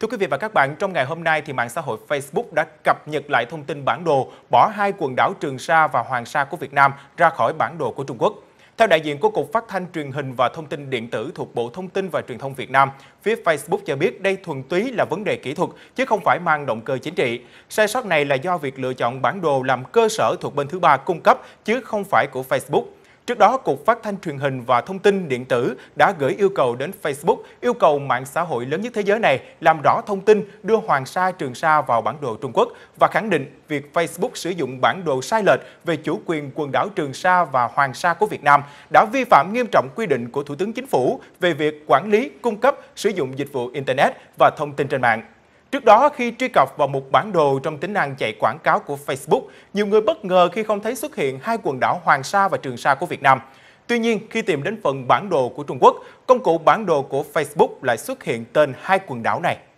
Thưa quý vị và các bạn, trong ngày hôm nay thì mạng xã hội Facebook đã cập nhật lại thông tin bản đồ bỏ hai quần đảo Trường Sa và Hoàng Sa của Việt Nam ra khỏi bản đồ của Trung Quốc. Theo đại diện của Cục Phát thanh Truyền hình và Thông tin Điện tử thuộc Bộ Thông tin và Truyền thông Việt Nam, phía Facebook cho biết đây thuần túy là vấn đề kỹ thuật chứ không phải mang động cơ chính trị. Sai sót này là do việc lựa chọn bản đồ làm cơ sở thuộc bên thứ ba cung cấp chứ không phải của Facebook. Trước đó, Cục Phát thanh Truyền hình và Thông tin Điện tử đã gửi yêu cầu đến Facebook, yêu cầu mạng xã hội lớn nhất thế giới này làm rõ thông tin đưa Hoàng Sa, Trường Sa vào bản đồ Trung Quốc và khẳng định việc Facebook sử dụng bản đồ sai lệch về chủ quyền quần đảo Trường Sa và Hoàng Sa của Việt Nam đã vi phạm nghiêm trọng quy định của Thủ tướng Chính phủ về việc quản lý, cung cấp, sử dụng dịch vụ Internet và thông tin trên mạng. Trước đó, khi truy cập vào một bản đồ trong tính năng chạy quảng cáo của Facebook, nhiều người bất ngờ khi không thấy xuất hiện hai quần đảo Hoàng Sa và Trường Sa của Việt Nam. Tuy nhiên, khi tìm đến phần bản đồ của Trung Quốc, công cụ bản đồ của Facebook lại xuất hiện tên hai quần đảo này.